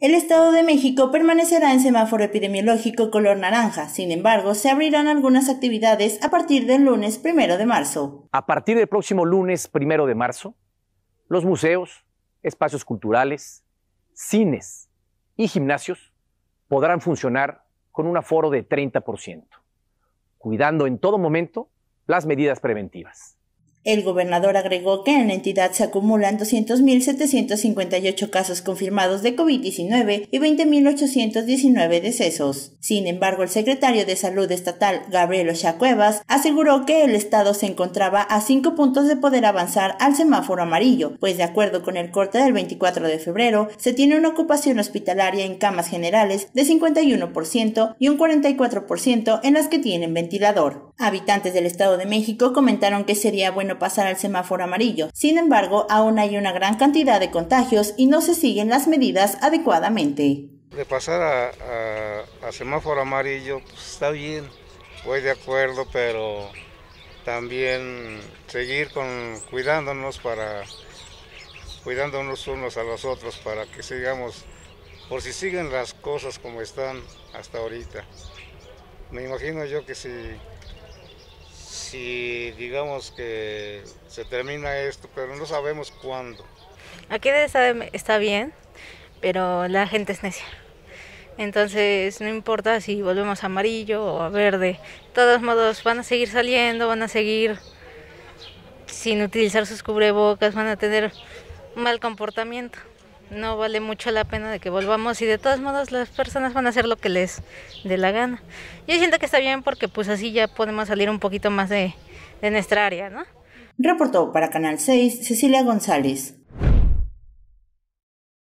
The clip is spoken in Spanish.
El Estado de México permanecerá en semáforo epidemiológico color naranja. Sin embargo, se abrirán algunas actividades a partir del lunes primero de marzo. A partir del próximo lunes primero de marzo, los museos, espacios culturales, cines y gimnasios podrán funcionar con un aforo de 30%, cuidando en todo momento las medidas preventivas. El gobernador agregó que en la entidad se acumulan 200.758 casos confirmados de COVID-19 y 20.819 decesos. Sin embargo, el secretario de Salud Estatal, Gabriel Ocha aseguró que el estado se encontraba a cinco puntos de poder avanzar al semáforo amarillo, pues de acuerdo con el corte del 24 de febrero, se tiene una ocupación hospitalaria en camas generales de 51% y un 44% en las que tienen ventilador. Habitantes del Estado de México comentaron que sería bueno pasar al semáforo amarillo. Sin embargo, aún hay una gran cantidad de contagios y no se siguen las medidas adecuadamente. De pasar a, a, semáforo amarillo, pues, está bien, voy de acuerdo, pero también seguir con cuidándonos para cuidándonos unos a los otros para que sigamos por si siguen las cosas como están hasta ahorita. Me imagino yo que si si digamos que se termina esto, pero no sabemos cuándo. Aquí está bien, pero la gente es necia. Entonces, no importa si volvemos a amarillo o a verde. De todos modos, van a seguir saliendo, van a seguir sin utilizar sus cubrebocas, van a tener mal comportamiento no vale mucho la pena de que volvamos y de todos modos las personas van a hacer lo que les dé la gana. Yo siento que está bien porque pues así ya podemos salir un poquito más de, de nuestra área, ¿no? Reportó para Canal 6 Cecilia González.